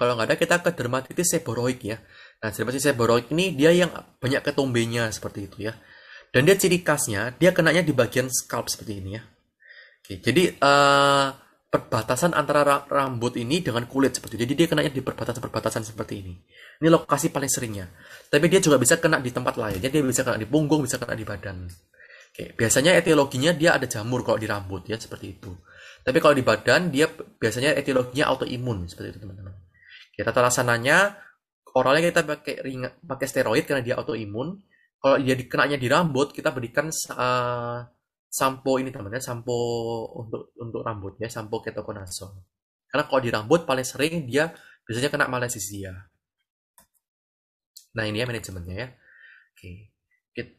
kalau nggak ada kita ke dermatitis seboroik ya. Nah, dermatitis seboroik ini dia yang banyak ketombenya seperti itu ya. Dan dia ciri khasnya, dia kenanya di bagian scalp seperti ini ya. Oke, jadi uh, perbatasan antara rambut ini dengan kulit seperti itu. Jadi dia kenanya di perbatasan-perbatasan seperti ini. Ini lokasi paling seringnya. Tapi dia juga bisa kena di tempat lain. Jadi dia bisa kena di punggung, bisa kena di badan. Oke, biasanya etiologinya dia ada jamur kalau di rambut ya seperti itu. Tapi kalau di badan dia biasanya etiologinya autoimun seperti itu teman-teman. Ya tata laksananya oralnya kita pakai ring, pakai steroid karena dia autoimun. Kalau dia dikenanya di rambut, kita berikan uh, sampo ini teman-teman, ya, sampo untuk untuk rambut ya, sampo ketoconazole. Karena kalau di rambut paling sering dia biasanya kena malesisia. Nah, ini ya manajemennya ya. Oke.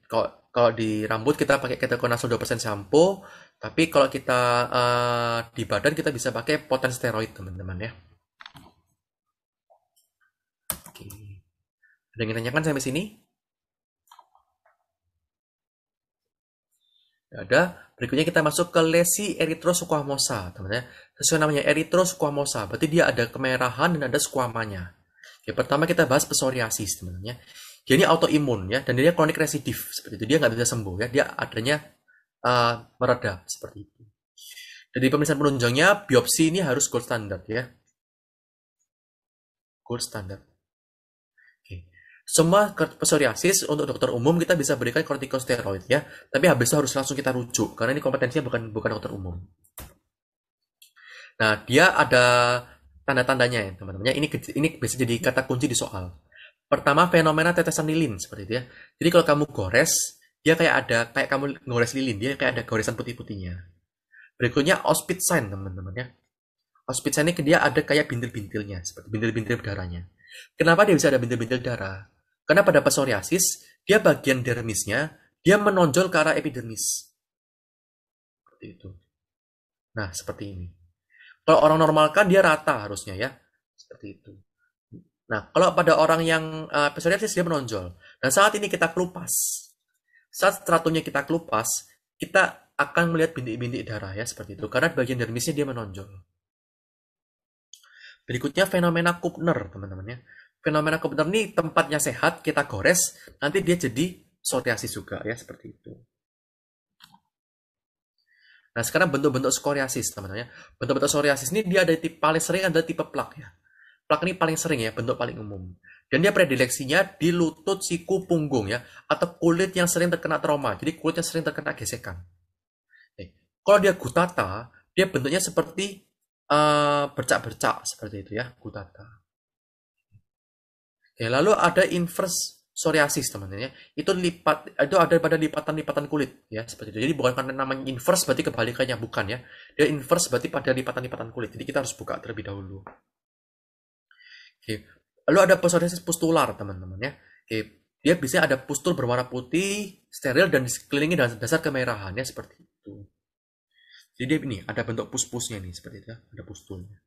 Kalau kalau di rambut kita pakai ketoconazole 2% sampo, tapi kalau kita uh, di badan kita bisa pakai steroid teman-teman ya. Ada yang ditanyakan sampai sini? Ya ada. Berikutnya kita masuk ke lesi eritrosquamosa, teman-teman. Ya. Sesuai namanya eritrosquamosa, berarti dia ada kemerahan dan ada skuamanya. Oke, pertama kita bahas psoriasis, teman-teman. Ya. Dia ini autoimun ya, dan dia kronik residif seperti itu. Dia nggak bisa sembuh ya, dia adanya uh, eh, mereda seperti itu. Jadi pemeriksaan penunjangnya biopsi ini harus gold standard ya. Gold standard. Semua psoriasis untuk dokter umum kita bisa berikan kortikosteroid ya, tapi habis itu harus langsung kita rujuk karena ini kompetensinya bukan bukan dokter umum. Nah, dia ada tanda-tandanya ya, teman teman Ini ini bisa jadi kata kunci di soal. Pertama, fenomena tetesan lilin seperti itu ya. Jadi kalau kamu gores, dia kayak ada kayak kamu ngores lilin, dia kayak ada goresan putih-putihnya. Berikutnya ospit sign, teman-teman ya. Ospit sign ini dia ada kayak bintil-bintilnya, seperti bintil-bintil darahnya. Kenapa dia bisa ada bintil-bintil darah? Karena pada psoriasis, dia bagian dermisnya, dia menonjol ke arah epidermis. Seperti itu. Nah, seperti ini. Kalau orang normal kan dia rata harusnya ya. Seperti itu. Nah, kalau pada orang yang uh, psoriasis dia menonjol. Dan saat ini kita kelupas. Saat stratumnya kita kelupas, kita akan melihat bintik-bintik darah ya seperti itu. Karena bagian dermisnya dia menonjol. Berikutnya fenomena Kupner, teman-teman ya fenomena komputer ini tempatnya sehat, kita gores, nanti dia jadi psoriasis juga ya seperti itu. Nah sekarang bentuk-bentuk psoriasis teman-teman ya. Bentuk-bentuk psoriasis ini dia ada tipe paling sering ada tipe plak ya. Plak ini paling sering ya, bentuk paling umum. Dan dia predileksinya di lutut, siku, punggung ya, atau kulit yang sering terkena trauma. Jadi kulit yang sering terkena gesekan. Nih, kalau dia gutata, dia bentuknya seperti eh, bercak-bercak uh, seperti itu ya, gutata. Ya, lalu ada inverse psoriasis teman-teman ya. Itu lipat itu ada pada lipatan-lipatan kulit ya seperti itu. Jadi bukan karena namanya inverse berarti kebalikannya bukan ya. Dia inverse berarti pada lipatan-lipatan kulit. Jadi kita harus buka terlebih dahulu. Oke. Lalu ada psoriasis pustular teman-teman ya. Oke. Dia biasanya ada pustul berwarna putih, steril dan dikelilingi dengan dasar kemerahan kemerahannya seperti itu. Jadi dia ini ada bentuk pus-pusnya nih seperti itu, ya. ada pustulnya.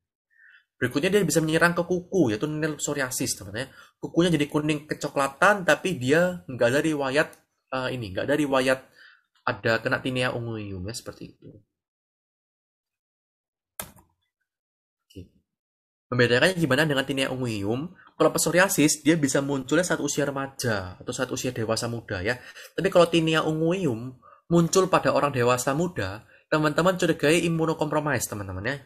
Berikutnya dia bisa menyerang ke kuku, yaitu nil psoriasis teman-teman Kukunya jadi kuning kecoklatan, tapi dia nggak ada riwayat uh, ini, nggak ada riwayat ada kena tinea unguium ya seperti itu. Oke. Membedakannya gimana dengan tinea unguium? Kalau psoriasis dia bisa munculnya saat usia remaja atau saat usia dewasa muda ya. Tapi kalau tinea unguium muncul pada orang dewasa muda, teman-teman curigai imunokompromis teman-teman ya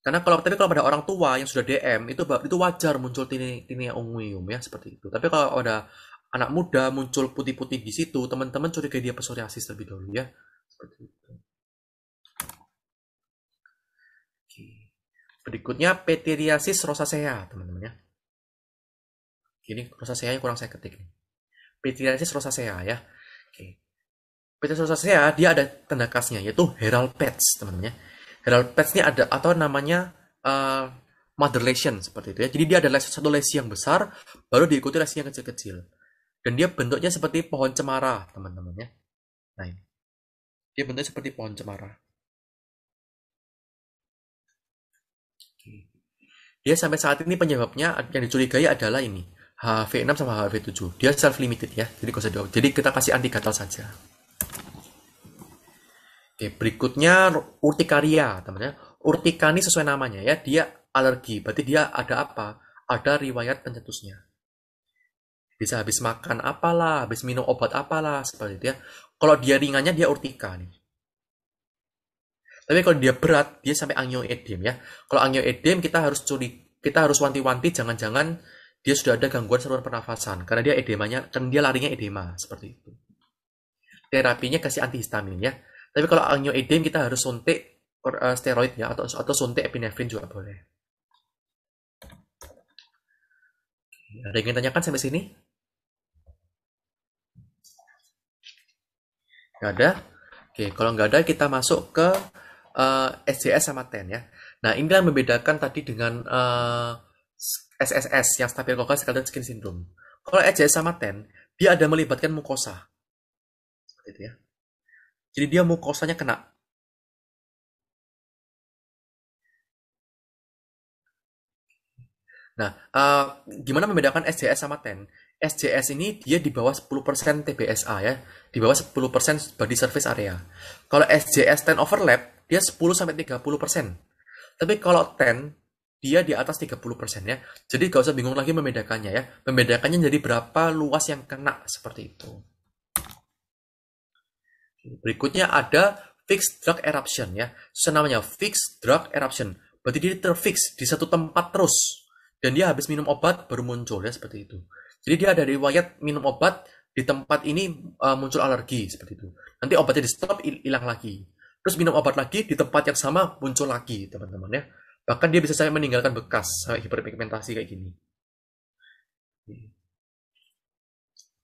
karena kalau tapi kalau pada orang tua yang sudah DM itu itu wajar muncul tini tini unguium ya seperti itu. Tapi kalau ada anak muda muncul putih-putih di situ, teman-teman curiga dia psoriasis lebih dulu ya. Seperti itu. Oke. Berikutnya petiriasis rosacea, teman-teman ya. Ini rosacea yang kurang saya ketik nih. Petiriasis rosacea ya. Oke. Petiriasis rosacea dia ada tanda khasnya yaitu herald patch, teman-teman ya Herald Pets ini ada atau namanya uh, mother lesion seperti itu ya. Jadi dia ada lesi satu lesi yang besar, baru diikuti lesi yang kecil-kecil. Dan dia bentuknya seperti pohon cemara, teman-teman ya. Nah ini. Dia bentuknya seperti pohon cemara. Dia sampai saat ini penyebabnya yang dicurigai adalah ini. HV6 sama HV7. Dia self limited ya. Jadi Jadi kita kasih anti gatal saja. Oke, berikutnya urtikaria, teman-teman. Ya. Urtika ini sesuai namanya ya, dia alergi. Berarti dia ada apa? Ada riwayat pencetusnya. Bisa habis makan apalah, habis minum obat apalah, seperti itu ya. Kalau dia ringannya dia urtika nih. Tapi kalau dia berat, dia sampai angioedem ya. Kalau angioedem kita harus curi, kita harus wanti-wanti jangan-jangan dia sudah ada gangguan saluran pernafasan karena dia edemanya, kan dia larinya edema seperti itu. Terapinya kasih antihistamin ya tapi kalau angioedem kita harus suntik eh, steroid ya atau atau suntik epinefrin juga boleh. Ada yang ingin tanyakan sampai sini? Gak ada? Oke, kalau nggak ada kita masuk ke uh, eh, SJS sama TEN ya. Nah, ini yang membedakan tadi dengan uh, eh, SSS yang staphylococcus sekalian skin syndrome. Kalau SJS sama TEN, dia ada melibatkan mukosa. Seperti itu ya. Jadi dia mukosanya kena. Nah, uh, gimana membedakan SJS sama TEN? SJS ini dia di bawah 10% TBSA ya, di bawah 10% body surface area. Kalau SJS TEN overlap, dia 10 sampai 30%. Tapi kalau TEN dia di atas 30% ya. Jadi gak usah bingung lagi membedakannya ya. Membedakannya jadi berapa luas yang kena seperti itu. Berikutnya ada fixed drug eruption ya. Senamanya fixed drug eruption. Berarti dia terfix di satu tempat terus. Dan dia habis minum obat baru muncul ya seperti itu. Jadi dia ada riwayat minum obat di tempat ini uh, muncul alergi seperti itu. Nanti obatnya di stop hilang lagi. Terus minum obat lagi di tempat yang sama muncul lagi teman-teman ya. Bahkan dia bisa sampai meninggalkan bekas sampai hiperpigmentasi kayak gini.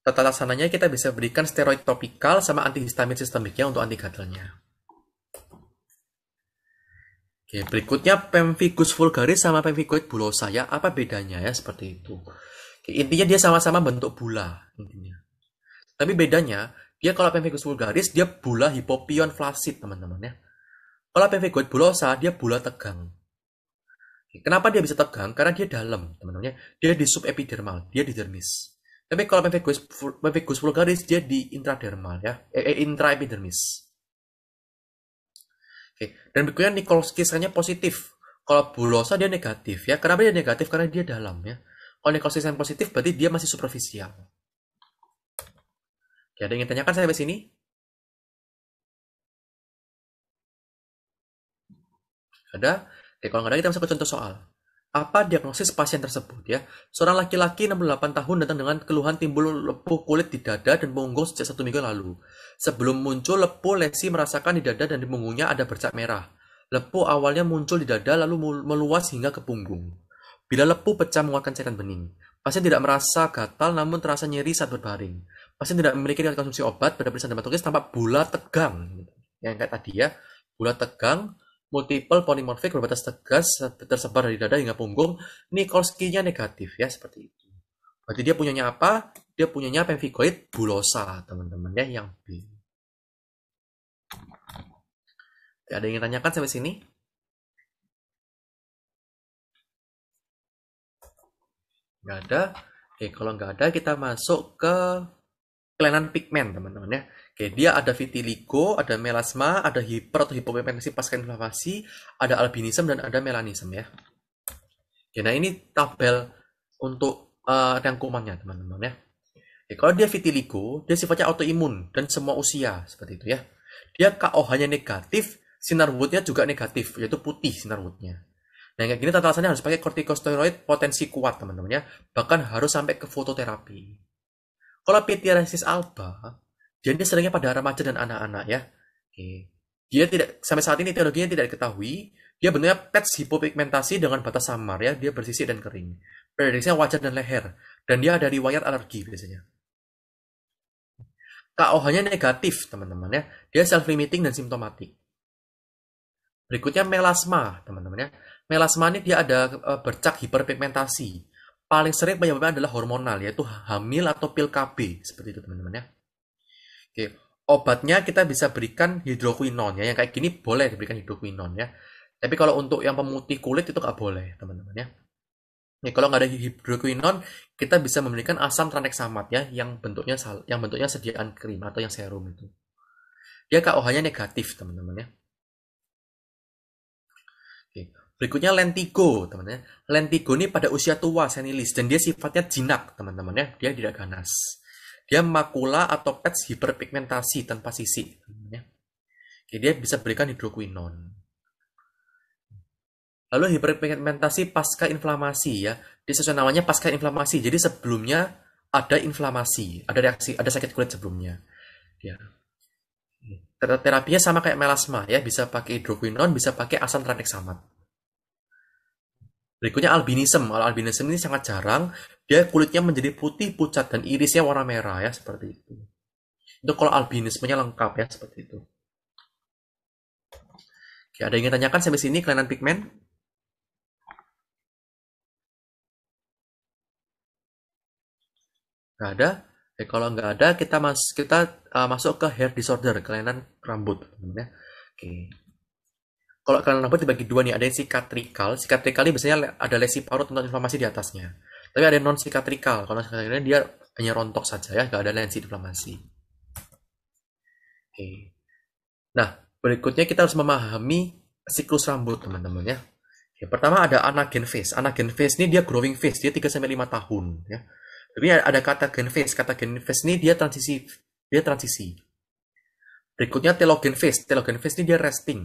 Tata laksananya kita bisa berikan steroid topikal sama antihistamin sistemiknya untuk anti gatalnya. Oke, berikutnya pemphigus vulgaris sama pemphigoid bulosa ya. Apa bedanya ya seperti itu. Oke, intinya dia sama-sama bentuk bula. intinya. Tapi bedanya dia kalau pemphigus vulgaris dia bula hipopion flaccid teman-teman ya. Kalau pemphigoid bulosa dia bula tegang. Kenapa dia bisa tegang? Karena dia dalam, teman-teman. Ya. Dia di subepidermal, dia di dermis. Tapi kalau Pemphigus, Pemphigus vulgaris dia di intradermal ya, eh, eh intraepidermis. Oke, dan berikutnya Nikolskisanya positif. Kalau bulosa dia negatif ya. Kenapa dia negatif? Karena dia dalam ya. Kalau Nikolskis positif berarti dia masih superficial. Oke, ada yang ingin tanyakan sampai sini? Ada? Oke, kalau nggak ada kita masuk ke contoh soal apa diagnosis pasien tersebut ya. Seorang laki-laki 68 tahun datang dengan keluhan timbul lepuh kulit di dada dan punggung sejak satu minggu lalu. Sebelum muncul lepuh, Lesi merasakan di dada dan di punggungnya ada bercak merah. Lepuh awalnya muncul di dada lalu meluas hingga ke punggung. Bila lepuh pecah mengeluarkan cairan bening. Pasien tidak merasa gatal namun terasa nyeri saat berbaring. Pasien tidak memiliki konsumsi obat pada periksaan dermatologis tampak bulat tegang. Yang kayak tadi ya, bulat tegang, multiple polimorfik berbatas tegas tersebar dari dada hingga punggung. Nikolskinya negatif ya seperti itu. Berarti dia punyanya apa? Dia punyanya pemfigoid bulosa, teman-teman ya, yang B. Ada yang ingin tanyakan sampai sini? Nggak ada. Oke, kalau nggak ada kita masuk ke kelainan pigmen, teman-teman ya. Oke, dia ada vitiligo, ada melasma, ada hiper atau hipopigmentasi pasca inflamasi, ada albinism dan ada melanism ya. Oke, nah ini tabel untuk uh, rangkumannya teman-teman ya. Oke, kalau dia vitiligo, dia sifatnya autoimun dan semua usia seperti itu ya. Dia KOH-nya negatif, sinar woodnya juga negatif, yaitu putih sinar woodnya. Nah, kayak gini tata harus pakai kortikosteroid potensi kuat teman-teman ya. Bahkan harus sampai ke fototerapi. Kalau pityriasis alba, dia seringnya pada remaja dan anak-anak ya. Oke. Dia tidak sampai saat ini teologinya tidak diketahui. Dia bentuknya patch hipopigmentasi dengan batas samar ya. Dia bersisik dan kering. Periodisnya wajah dan leher. Dan dia ada riwayat alergi biasanya. KOH-nya negatif, teman-teman ya. Dia self-limiting dan simptomatik. Berikutnya melasma, teman-teman ya. Melasma ini dia ada e, bercak hiperpigmentasi. Paling sering penyebabnya adalah hormonal, yaitu hamil atau pil KB, seperti itu teman-teman ya. Oke. Obatnya kita bisa berikan hidroquinone ya. Yang kayak gini boleh diberikan hidroquinone ya. Tapi kalau untuk yang pemutih kulit itu nggak boleh teman-teman ya. Nih, kalau nggak ada hidroquinon, kita bisa memberikan asam tranexamat ya, yang bentuknya sal, yang bentuknya sediaan krim atau yang serum itu. Dia KOH-nya negatif teman-teman ya. Oke. Berikutnya lentigo teman-teman. Ya. Lentigo ini pada usia tua senilis dan dia sifatnya jinak teman-teman ya, dia tidak ganas. Dia makula atau patch hiperpigmentasi tanpa sisi. Jadi dia bisa berikan hidroquinon. Lalu hiperpigmentasi pasca inflamasi ya. Di sesuai namanya pasca inflamasi. Jadi sebelumnya ada inflamasi, ada reaksi, ada sakit kulit sebelumnya. Ya. Terapinya sama kayak melasma ya, bisa pakai hidroquinon, bisa pakai asam tranexamat. Berikutnya albinism. Kalau albinism ini sangat jarang, dia kulitnya menjadi putih, pucat, dan irisnya warna merah ya, seperti itu. Itu kalau albinismenya lengkap ya, seperti itu. Oke, ada yang ingin tanyakan sampai sini kelainan pigmen? Gak ada? Eh, kalau nggak ada, kita mas kita uh, masuk ke hair disorder, kelainan rambut. Ya. Oke kalau kelainan rambut dibagi dua nih, ada yang sikatrikal. Sikatrikal ini biasanya ada lesi parut tentang inflamasi di atasnya. Tapi ada yang non sikatrikal. Kalau sikatrikal dia hanya rontok saja ya, nggak ada lesi inflamasi. Oke. Nah, berikutnya kita harus memahami siklus rambut, teman-teman ya. Oke, pertama ada anagen phase. Anagen phase ini dia growing phase, dia 3 sampai 5 tahun ya. Tapi ada kata gen phase. Kata gen phase ini dia transisi dia transisi. Berikutnya telogen phase. Telogen phase ini dia resting.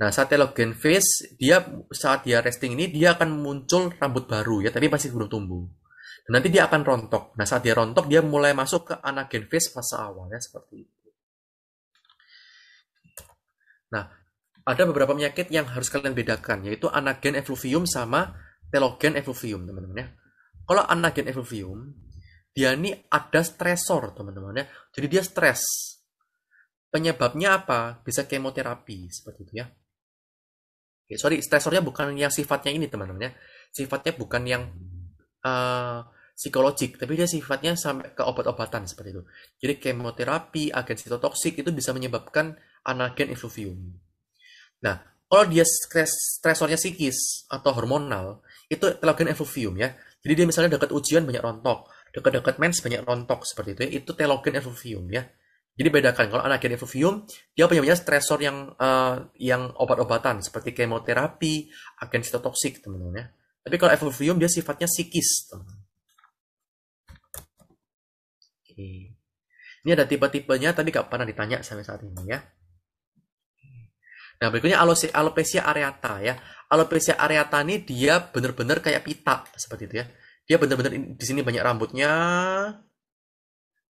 Nah, saat telogen phase dia saat dia resting ini dia akan muncul rambut baru ya, tapi masih belum tumbuh. Dan nanti dia akan rontok. Nah, saat dia rontok dia mulai masuk ke anagen phase fase awalnya seperti itu. Nah, ada beberapa penyakit yang harus kalian bedakan yaitu anagen effluvium sama telogen effluvium, teman-teman ya. Kalau anagen effluvium dia ini ada stresor, teman-teman ya. Jadi dia stres. Penyebabnya apa? Bisa kemoterapi seperti itu ya ya, sorry stresornya bukan yang sifatnya ini teman-teman ya sifatnya bukan yang uh, psikologik tapi dia sifatnya sampai ke obat-obatan seperti itu jadi kemoterapi agen sitotoksik itu bisa menyebabkan anagen effluvium nah kalau dia stres, stresornya psikis atau hormonal itu telogen effluvium ya jadi dia misalnya dekat ujian banyak rontok dekat-dekat mens banyak rontok seperti itu ya. itu telogen effluvium ya jadi bedakan kalau anak yang euforium dia banyak stresor yang uh, yang obat-obatan seperti kemoterapi, agen sitotoksik teman-teman ya. Tapi kalau efuvium dia sifatnya psikis teman. Oke. Ini ada tipe-tipenya tapi gak pernah ditanya sampai saat ini ya. Nah, berikutnya alopecia areata ya. Alopecia areata ini dia benar-benar kayak pita seperti itu ya. Dia benar-benar di sini banyak rambutnya,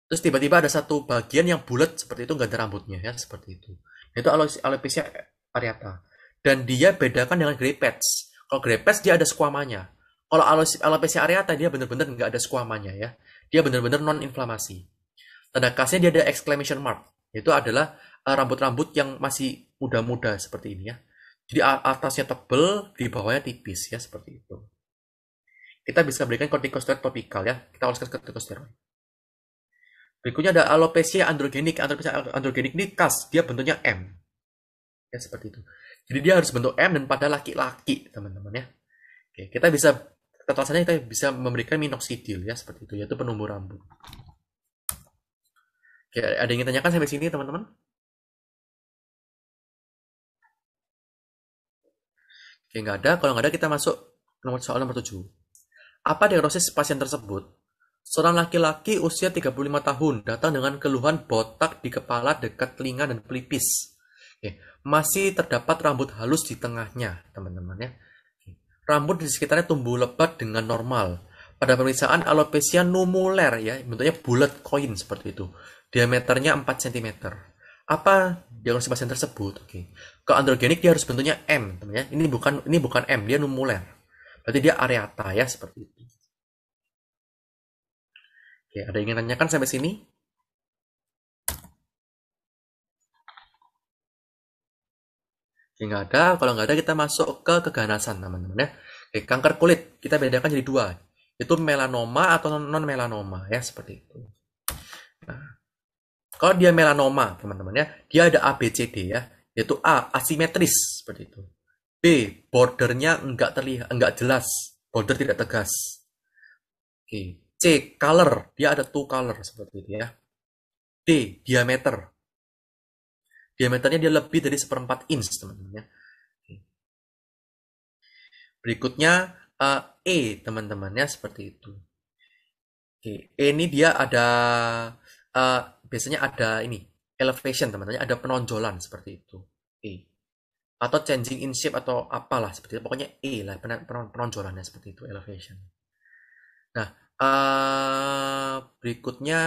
terus tiba-tiba ada satu bagian yang bulat seperti itu nggak ada rambutnya ya seperti itu nah, itu alopecia areata dan dia bedakan dengan grey patch kalau grey patch dia ada skuamanya. kalau alopecia areata dia benar-benar nggak ada skuamanya ya dia benar-benar non inflamasi tanda khasnya dia ada exclamation mark itu adalah eh, rambut-rambut yang masih muda-muda seperti ini ya jadi atasnya tebel di bawahnya tipis ya seperti itu kita bisa berikan kortikosteroid topikal ya kita oleskan kortikosteroid Berikutnya ada alopecia androgenik. Alopecia androgenik ini khas, dia bentuknya M. Ya, seperti itu. Jadi dia harus bentuk M dan pada laki-laki, teman-teman ya. Oke, kita bisa ketulasannya kita bisa memberikan minoxidil ya seperti itu, yaitu penumbuh rambut. Oke, ada yang ingin ditanyakan sampai sini, teman-teman? Oke, nggak ada. Kalau nggak ada, kita masuk nomor soal nomor 7. Apa diagnosis pasien tersebut? Seorang laki-laki usia 35 tahun datang dengan keluhan botak di kepala dekat telinga dan pelipis. Oke. Masih terdapat rambut halus di tengahnya, teman-teman ya. Rambut di sekitarnya tumbuh lebat dengan normal. Pada pemeriksaan alopecia numuler ya, bentuknya bulat koin seperti itu. Diameternya 4 cm. Apa diagnosis pasien tersebut? Oke. Ke androgenik dia harus bentuknya M, teman ya. Ini bukan ini bukan M, dia numuler. Berarti dia areata ya seperti itu. Oke, ada yang ingin tanyakan sampai sini? Oke, nggak ada. Kalau nggak ada, kita masuk ke keganasan, teman-teman ya. Oke, kanker kulit kita bedakan jadi dua. Itu melanoma atau non-melanoma ya, seperti itu. Nah, kalau dia melanoma, teman-teman ya, dia ada ABCD ya, yaitu A asimetris seperti itu. B bordernya nggak terlihat, nggak jelas, border tidak tegas. Oke, C. Color. Dia ada two color seperti itu ya. D. Diameter. Diameternya dia lebih dari seperempat inch teman-teman ya. Berikutnya uh, E teman-teman ya seperti itu. Oke, E ini dia ada uh, biasanya ada ini elevation teman-teman, ada penonjolan seperti itu. E atau changing in shape atau apalah seperti itu. Pokoknya E lah penonjolannya seperti itu elevation. Nah, Eh, berikutnya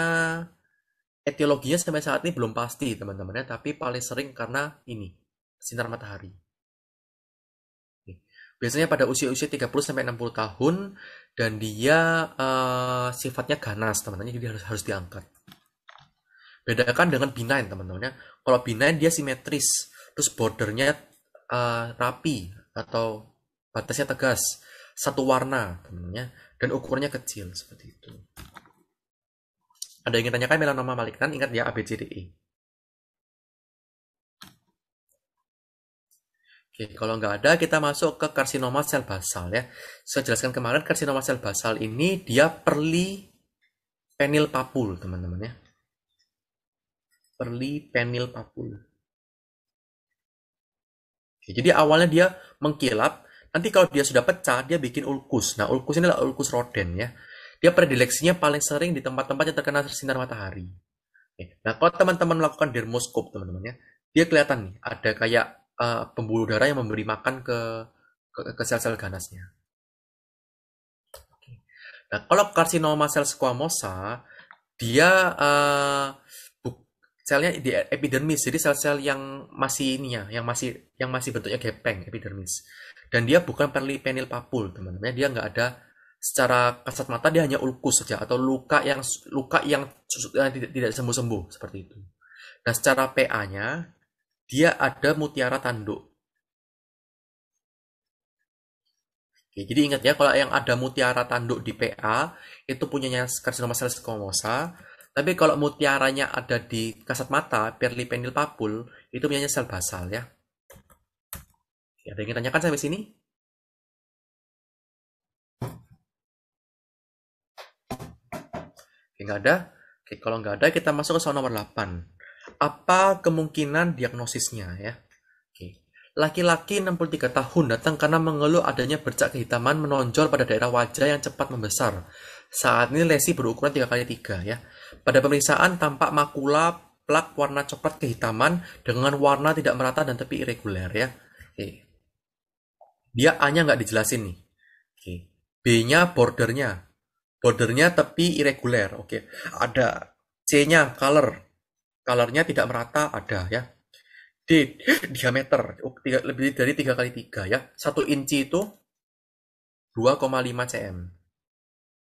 etiologinya sampai saat ini belum pasti teman-teman ya, tapi paling sering karena ini sinar matahari. Biasanya pada usia-usia 30 sampai 60 tahun dan dia uh, sifatnya ganas teman-teman, jadi harus harus diangkat. Bedakan dengan benign teman-teman ya. Kalau benign dia simetris, terus bordernya uh, rapi atau batasnya tegas satu warna temennya dan ukurannya kecil seperti itu. Ada yang ingin tanyakan melanoma malignan? Ingat ya ABCDE. Oke, kalau nggak ada kita masuk ke karsinoma sel basal ya. Saya jelaskan kemarin karsinoma sel basal ini dia perli penil papul teman-teman ya. Perli penil papul. Oke, jadi awalnya dia mengkilap Nanti kalau dia sudah pecah, dia bikin ulkus. Nah, ulkus ini adalah ulkus roden ya. Dia predileksinya paling sering di tempat-tempat yang terkena sinar matahari. Nah, kalau teman-teman melakukan dermoskop, teman-teman ya, dia kelihatan nih ada kayak uh, pembuluh darah yang memberi makan ke ke, sel-sel ganasnya. Nah, kalau karsinoma sel squamosa, dia uh, selnya di e, epidermis jadi sel-sel yang masih ini ya yang masih yang masih bentuknya gepeng epidermis dan dia bukan penil papul teman-teman dia nggak ada secara kasat mata dia hanya ulkus saja atau luka yang luka yang, eh, tidak, sembuh-sembuh seperti itu nah secara PA-nya dia ada mutiara tanduk Oke, jadi ingat ya kalau yang ada mutiara tanduk di PA itu punyanya karsinoma sel squamosa tapi kalau mutiaranya ada di kasat mata, perlipenil papul, itu punya sel basal ya. Ada yang ingin tanyakan sampai sini? Oke, nggak ada? Oke, kalau nggak ada, kita masuk ke soal nomor 8. Apa kemungkinan diagnosisnya ya? Laki-laki 63 tahun datang karena mengeluh adanya bercak kehitaman menonjol pada daerah wajah yang cepat membesar. Saat ini lesi berukuran 3x3 ya. Pada pemeriksaan tampak makula plak warna coklat kehitaman dengan warna tidak merata dan tepi irreguler ya. Oke. Dia A-nya nggak dijelasin nih. Oke. B-nya bordernya. Bordernya tepi irreguler. Oke. Ada C-nya color. Colornya tidak merata ada ya. D diameter oh, lebih dari 3 kali 3 ya. 1 inci itu 2,5 cm.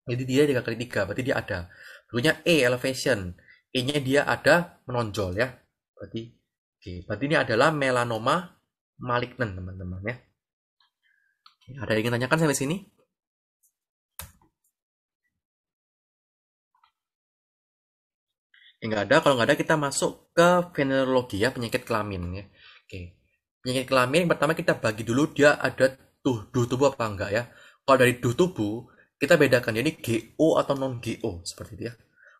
Jadi dia di kali tiga, berarti dia ada. Berikutnya E elevation. E-nya dia ada menonjol ya. Berarti oke, okay. berarti ini adalah melanoma malignant teman-teman ya. okay. ada yang ingin tanyakan sampai sini? Enggak eh, nggak ada, kalau nggak ada kita masuk ke venerologi ya, penyakit kelamin ya. Oke. Penyakit kelamin yang pertama kita bagi dulu dia ada tuh duh tubuh apa enggak ya. Kalau dari duh tubuh kita bedakan ini GO atau non GO seperti itu ya.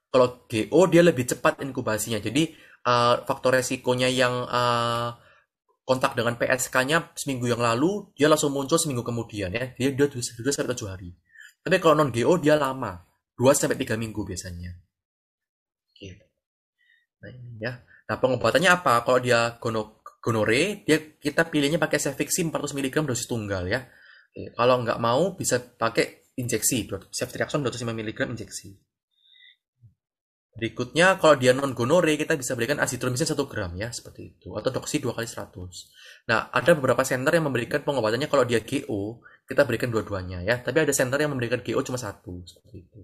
Kalau GO dia lebih cepat inkubasinya. Jadi uh, faktor resikonya yang uh, kontak dengan PSK-nya seminggu yang lalu dia langsung muncul seminggu kemudian ya. Dia dia sudah sampai tujuh hari. Tapi kalau non GO dia lama, 2 sampai tiga minggu biasanya. Gitu. Nah, ini ya. Nah, pengobatannya apa? Kalau dia gonore, dia kita pilihnya pakai Cefixim 400 mg dosis tunggal ya. Kalau nggak mau bisa pakai injeksi ceftriaxone 25 mg injeksi berikutnya kalau dia non gonore kita bisa berikan azitromisin 1 gram ya seperti itu atau doksi 2 kali 100 nah ada beberapa center yang memberikan pengobatannya kalau dia GO kita berikan dua-duanya ya tapi ada center yang memberikan GO cuma satu seperti itu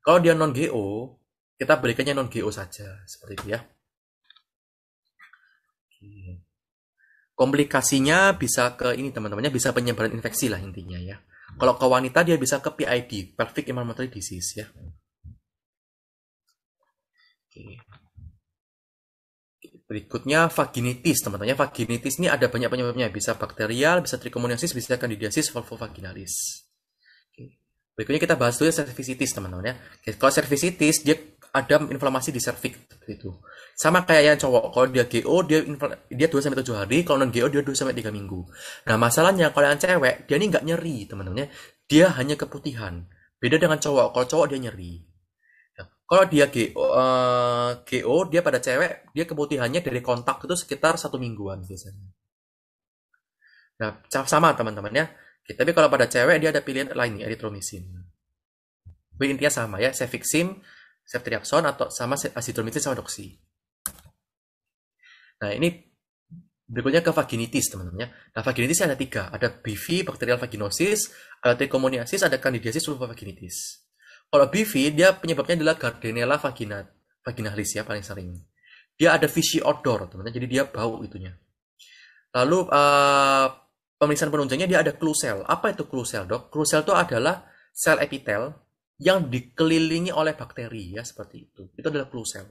kalau dia non GO kita berikannya non GO saja seperti itu ya komplikasinya bisa ke ini teman-temannya bisa penyebaran infeksi lah intinya ya kalau ke wanita dia bisa ke PID, pelvic inflammatory disease ya. Berikutnya vaginitis, teman-teman. Vaginitis ini ada banyak penyebabnya, bisa bakterial, bisa trichomoniasis, bisa candidiasis, vulvovaginalis. Oke. Berikutnya kita bahas dulu ya cervicitis, teman-teman ya. Kalau cervicitis dia ada inflamasi di cervix itu. Sama kayak yang cowok, kalau dia GO dia dia 2 sampai 7 hari, kalau non GO dia 2 sampai 3 minggu. Nah, masalahnya kalau yang cewek, dia ini nggak nyeri, teman teman ya. Dia hanya keputihan. Beda dengan cowok, kalau cowok dia nyeri. Nah, kalau dia GO, uh, eh, GO dia pada cewek, dia keputihannya dari kontak itu sekitar satu mingguan biasanya. Nah, sama teman-teman ya. Tapi kalau pada cewek dia ada pilihan lain, eritromisin. Tapi intinya sama ya, sefiksim, ceftriaxone atau sama azitromisin sama doksi. Nah, ini berikutnya ke vaginitis, teman-teman ya. Nah, vaginitis ada tiga. Ada BV, bakterial vaginosis, ada trichomoniasis, ada candidiasis vaginitis. Kalau BV, dia penyebabnya adalah Gardnerella vagina, vaginalis ya, paling sering. Dia ada fishy odor, teman-teman. Jadi dia bau itunya. Lalu uh, pemeriksaan penunjangnya dia ada klusel. Apa itu klusel, Dok? Klusel itu adalah sel epitel yang dikelilingi oleh bakteri ya seperti itu. Itu adalah clue cell.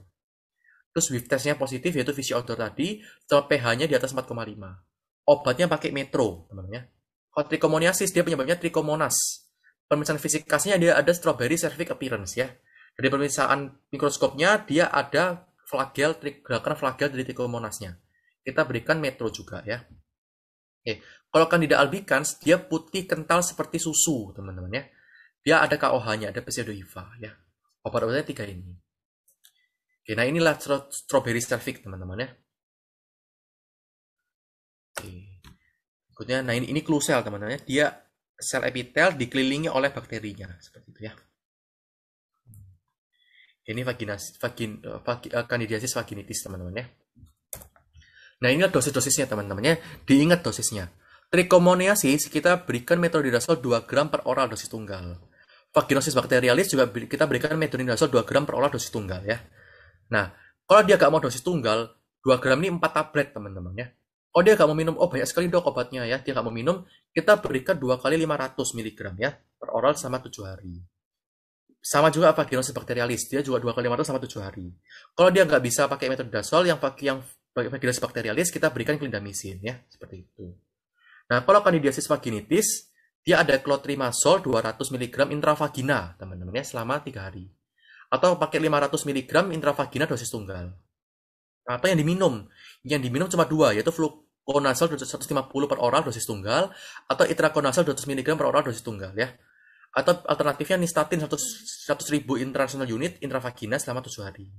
Terus with testnya positif yaitu visi outdoor tadi, pH-nya di atas 4,5. Obatnya pakai metro teman-teman ya. Kalau trichomoniasis dia penyebabnya trichomonas. Pemeriksaan fisikasnya dia ada strawberry cervix appearance ya. Jadi pemeriksaan mikroskopnya dia ada flagel gerakan flagel dari trichomonasnya. Kita berikan metro juga ya. Oke, kalau candida albicans dia putih kental seperti susu teman-teman ya dia ya, ada KOH-nya, ada pseudohifa ya. Obat-obatnya tiga ini. Oke, nah inilah strawberry cervix teman-teman ya. Oke. Berikutnya, nah ini, ini clue cell teman-teman ya. Dia sel epitel dikelilingi oleh bakterinya seperti itu ya. Ini vaginas, vagin, eh, vagi, uh, eh, candidiasis vaginitis teman-teman ya. Nah ini dosis-dosisnya teman-teman ya. Diingat dosisnya. Trichomoniasis kita berikan metronidazol 2 gram per oral dosis tunggal vaginosis bakterialis juga kita berikan metronidazol 2 gram per olah dosis tunggal ya. Nah, kalau dia gak mau dosis tunggal, 2 gram ini 4 tablet teman-teman ya. Oh dia gak mau minum, oh banyak sekali dok obatnya ya, dia gak mau minum, kita berikan 2 kali 500 mg ya, per oral sama 7 hari. Sama juga vaginosis bakterialis, dia juga 2 kali 500 sama 7 hari. Kalau dia nggak bisa pakai metronidazol, yang pakai yang vaginosis bakterialis kita berikan klindamisin ya, seperti itu. Nah, kalau kandidiasis vaginitis, dia ya, ada clotrimazole 200 mg intravagina, teman-teman ya, selama 3 hari. Atau pakai 500 mg intravagina dosis tunggal. atau yang diminum? Yang diminum cuma dua, yaitu fluconazole 150 per oral dosis tunggal, atau itraconazole 200 mg per oral dosis tunggal ya. Atau alternatifnya nistatin 100, 100 ribu international unit intravagina selama 7 hari.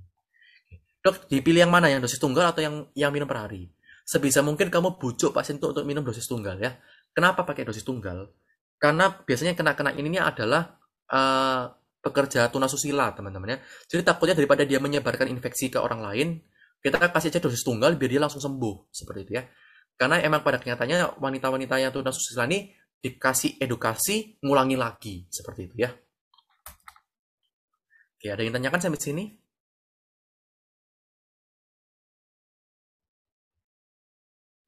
Dok, dipilih yang mana? Yang dosis tunggal atau yang yang minum per hari? Sebisa mungkin kamu bujuk pasien itu untuk minum dosis tunggal ya. Kenapa pakai dosis tunggal? karena biasanya kena-kena ini adalah uh, pekerja tunasusila teman-teman ya. Jadi takutnya daripada dia menyebarkan infeksi ke orang lain, kita kasih aja dosis tunggal biar dia langsung sembuh seperti itu ya. Karena emang pada kenyataannya wanita-wanita yang tunasusila ini dikasih edukasi ngulangi lagi seperti itu ya. Oke, ada yang tanyakan sampai sini?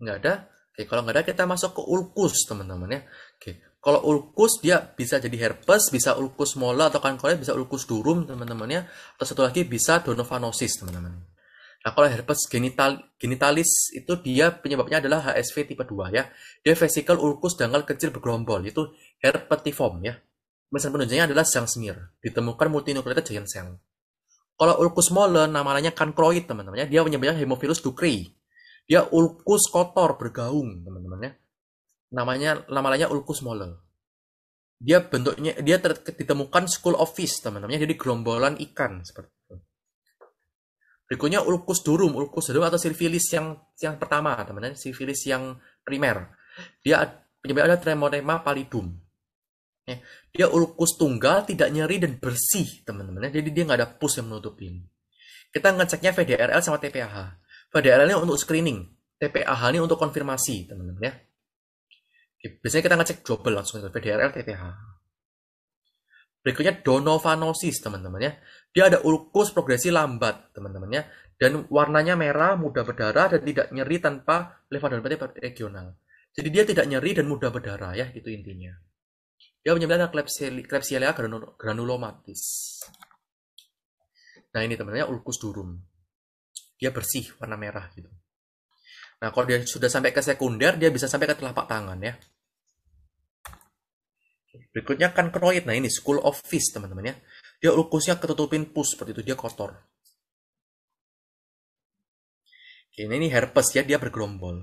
Nggak ada? Oke, kalau nggak ada kita masuk ke ulkus teman-teman ya. Oke, kalau ulkus dia bisa jadi herpes, bisa ulkus mola atau kan kalian bisa ulkus durum teman-temannya, atau satu lagi bisa donovanosis teman-teman. Nah, kalau herpes genital genitalis itu dia penyebabnya adalah HSV tipe 2 ya. Dia vesikel ulkus dangkal kecil bergerombol, itu herpetiform ya. Mesin penunjangnya adalah sang semir, ditemukan multinucleated giant cell. Kalau ulkus molen namanya kankroid teman-temannya, dia penyebabnya hemophilus ducreyi. Dia ulkus kotor bergaung teman-temannya namanya namanya lainnya Ulkus Moller. Dia bentuknya dia ter, ditemukan school of fish teman-teman, jadi gerombolan ikan seperti itu. Berikutnya Ulkus Durum, Ulkus Durum atau sifilis yang yang pertama teman-teman, sifilis yang primer. Dia penyebabnya ada tremorema palidum. Ya, dia ulkus tunggal, tidak nyeri dan bersih teman-teman. Jadi dia nggak ada pus yang menutupin. Kita ngeceknya VDRL sama TPAH. VDRL ini untuk screening, TPAH ini untuk konfirmasi teman-teman ya. Biasanya kita ngecek double langsung itu VDRL TTH. Berikutnya donovanosis teman-temannya. Dia ada ulkus progresi lambat teman-temannya dan warnanya merah, mudah berdarah dan tidak nyeri tanpa levodopa regional. Jadi dia tidak nyeri dan mudah berdarah ya itu intinya. Dia penyebabnya Klebsiella granulomatis. Nah ini temannya ulkus durum. Dia bersih warna merah gitu. Nah kalau dia sudah sampai ke sekunder dia bisa sampai ke telapak tangan ya. Berikutnya kan kroid. Nah ini school of fish teman-teman ya. Dia ulkusnya ketutupin pus seperti itu dia kotor. Oke, ini herpes ya dia bergerombol.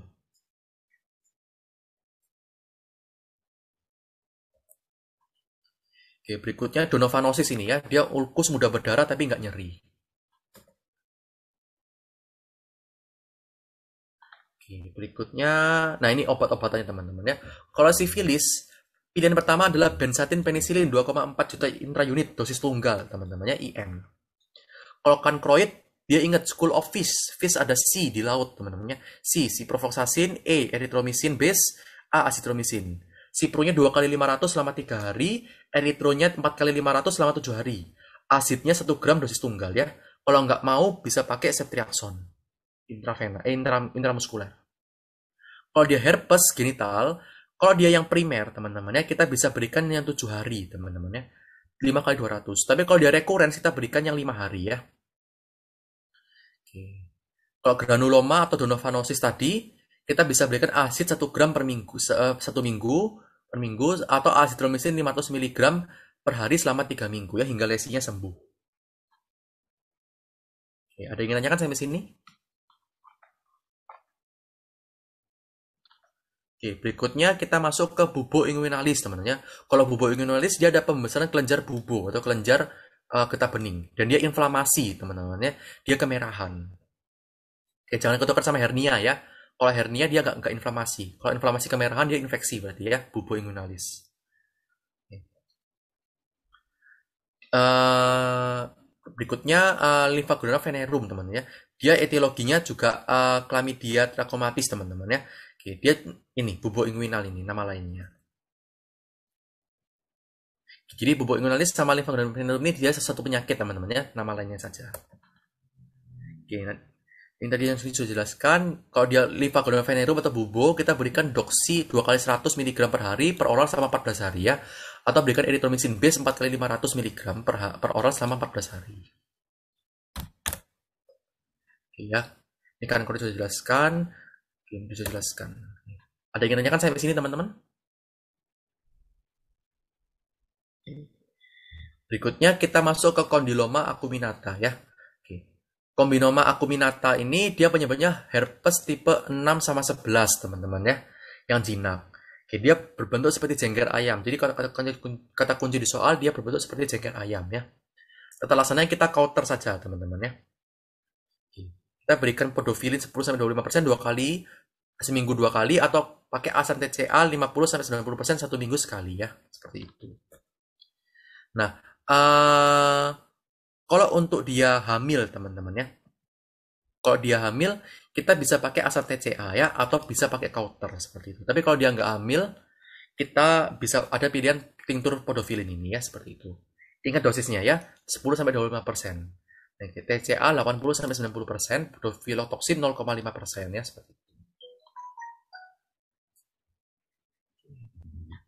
Oke, berikutnya donovanosis ini ya. Dia ulkus mudah berdarah tapi nggak nyeri. Oke, berikutnya, nah ini obat-obatannya teman-teman ya. Kalau sifilis, Pilihan pertama adalah benzatin penisilin 2,4 juta intrayunit dosis tunggal, teman-temannya IM. Kalau kan kroid, dia ingat school of fish. Fish ada C di laut, teman-temannya. C, ciprofloxacin, E, eritromisin base, A, asitromisin. Cipronya 2 kali 500 selama 3 hari, eritronya 4 kali 500 selama 7 hari. Asidnya 1 gram dosis tunggal ya. Kalau nggak mau, bisa pakai septriaxon. Intravena, eh, intramuskuler. Kalau dia herpes genital, kalau dia yang primer, teman-temannya, kita bisa berikan yang 7 hari, teman-temannya. 5 kali 200. Tapi kalau dia rekuren, kita berikan yang 5 hari ya. Oke. Kalau granuloma atau donovanosis tadi, kita bisa berikan asid 1 gram per minggu, eh, satu minggu per minggu atau azitromisin 500 mg per hari selama 3 minggu ya hingga lesinya sembuh. Oke, ada yang ingin tanyakan sampai sini? Oke, berikutnya kita masuk ke bubuk inguinalis, teman-teman ya. Kalau bubuk inguinalis dia ada pembesaran kelenjar bubuk atau kelenjar uh, getah bening dan dia inflamasi, teman-teman ya. Dia kemerahan. Oke, jangan ketukar sama hernia ya. Kalau hernia dia nggak nggak inflamasi. Kalau inflamasi kemerahan dia infeksi berarti ya, bubuk inguinalis. Uh, berikutnya uh, eh, limfagonal venerum teman-teman ya. Dia etiologinya juga uh, chlamydia trachomatis teman-teman ya. Oke, dia ini bubuk inguinal ini nama lainnya. Jadi bubuk inguinalis sama limfadenoid ini dia sesuatu penyakit teman-teman ya, nama lainnya saja. Oke, nah, yang tadi yang sudah jelaskan, kalau dia limfadenoid venerum atau bubuk, kita berikan doksi dua kali 100 miligram per hari per oral selama belas hari ya, atau berikan eritromisin base 4 kali 500 miligram per, per oral selama belas hari. Oke ya, ini kan kalau sudah jelaskan, belum bisa jelaskan. Ada yang ditanyakan sampai sini teman-teman? Berikutnya kita masuk ke kondiloma acuminata ya. Oke. Kombinoma acuminata ini dia penyebabnya herpes tipe 6 sama 11 teman-teman ya. Yang jinak. Oke, dia berbentuk seperti jengger ayam. Jadi kata, kata, kata kunci di soal dia berbentuk seperti jengger ayam ya. Tata laksananya kita counter saja teman-teman ya. Kita berikan podofilin 10 25% dua kali seminggu dua kali atau pakai asam TCA 50 sampai 90% persen satu minggu sekali ya, seperti itu. Nah, uh, kalau untuk dia hamil teman-teman ya, kalau dia hamil kita bisa pakai asam TCA ya atau bisa pakai counter seperti itu. Tapi kalau dia nggak hamil kita bisa ada pilihan tinktur podofilin ini ya seperti itu. Ingat dosisnya ya 10 sampai 25 persen. Nah, TCA 80 sampai 90 persen, podofilotoksin 0,5 persen ya seperti itu.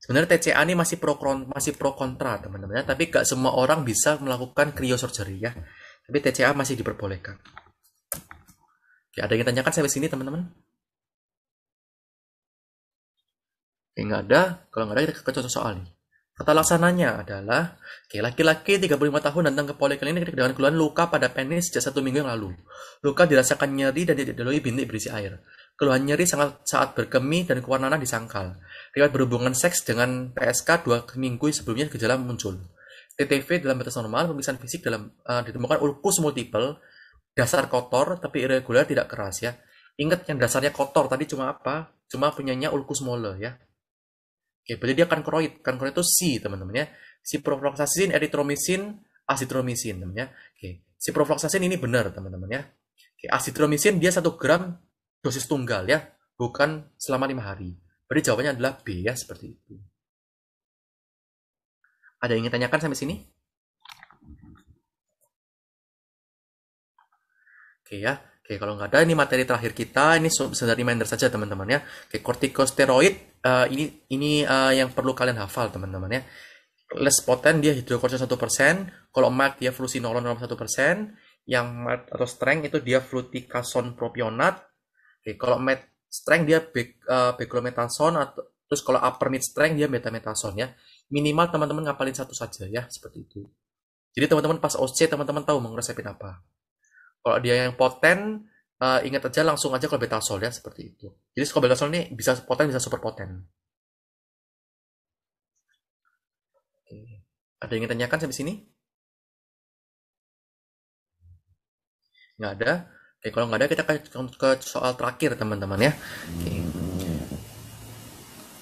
Sebenarnya TCA ini masih pro masih pro kontra teman-teman ya, tapi gak semua orang bisa melakukan cryosurgery ya. Tapi TCA masih diperbolehkan. Oke, ada yang tanyakan sampai sini teman-teman? Oke, nggak ada. Kalau nggak ada kita ke contoh soal nih. Kata laksananya adalah, oke, laki-laki 35 tahun datang ke poliklinik dengan keluhan luka pada penis sejak satu minggu yang lalu. Luka dirasakan nyeri dan tidak dilalui bintik berisi air keluhan nyeri sangat saat berkemih dan kewarnaan disangkal. Riwayat berhubungan seks dengan PSK dua minggu sebelumnya gejala muncul. TTV dalam batas normal, pemeriksaan fisik dalam uh, ditemukan ulkus multiple, dasar kotor tapi irregular tidak keras ya. Ingat yang dasarnya kotor tadi cuma apa? Cuma punyanya ulkus mole ya. Oke, berarti dia Kan Kankroid itu C, teman-teman ya. Ciprofloxacin, eritromisin, asitromisin, teman teman ya. Oke, ciprofloxacin ini benar, teman-teman ya. Oke, asitromisin dia 1 gram dosis tunggal ya, bukan selama lima hari. Berarti jawabannya adalah B ya, seperti itu. Ada yang ingin tanyakan sampai sini? Oke ya. Oke, kalau nggak ada ini materi terakhir kita, ini sebentar reminder saja teman-teman ya. Oke, kortikosteroid uh, ini ini uh, yang perlu kalian hafal teman-teman ya. potent dia hidrokortison 1%, kalau mark dia flusinolon 1%, yang mark atau strength itu dia fluticasone propionat, Oke, kalau med strength dia big, uh, metason atau terus kalau upper mid strength dia metason ya. Minimal teman-teman ngapalin satu saja ya, seperti itu. Jadi teman-teman pas OC teman-teman tahu mau apa. Kalau dia yang poten uh, eh, ingat aja langsung aja kalau beta sol ya seperti itu. Jadi kalau beta sol ini bisa poten bisa super poten. Oke. Ada yang ingin tanyakan sampai sini? Nggak ada. Oke, eh, kalau nggak ada kita ke, ke soal terakhir teman-teman ya. Oke.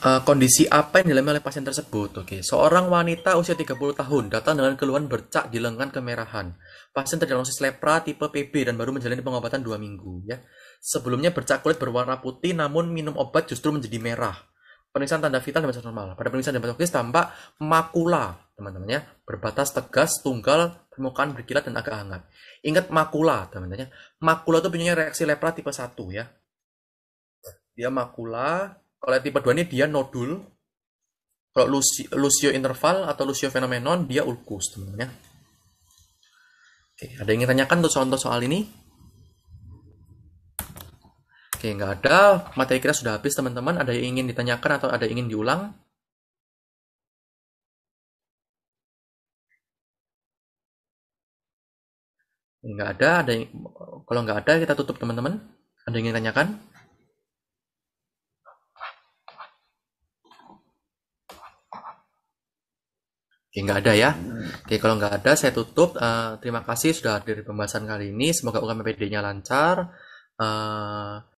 Uh, kondisi apa yang dialami oleh pasien tersebut? Oke, seorang wanita usia 30 tahun datang dengan keluhan bercak di lengan kemerahan. Pasien terdiagnosis lepra tipe PB dan baru menjalani pengobatan dua minggu ya. Sebelumnya bercak kulit berwarna putih namun minum obat justru menjadi merah. Pemeriksaan tanda vital dan normal. Pada pemeriksaan dermatologis tampak makula, teman-temannya, berbatas tegas, tunggal, permukaan berkilat dan agak hangat. Ingat makula, teman-teman. Makula itu punya reaksi Lepra tipe 1 ya. Dia makula, kalau tipe 2 ini dia nodul. Kalau Lucio, Lucio interval atau Lucio fenomenon, dia ulkus, teman-teman ya. Oke, ada yang ingin tanyakan untuk contoh soal ini? Oke, nggak ada. Materi kita sudah habis, teman-teman. Ada yang ingin ditanyakan atau ada yang ingin diulang? nggak ada ada yang, kalau nggak ada kita tutup teman-teman ada yang ingin tanyakan Oke, nggak ada ya. Oke, kalau nggak ada, saya tutup. Uh, terima kasih sudah hadir di pembahasan kali ini. Semoga UKMPD-nya lancar. Uh,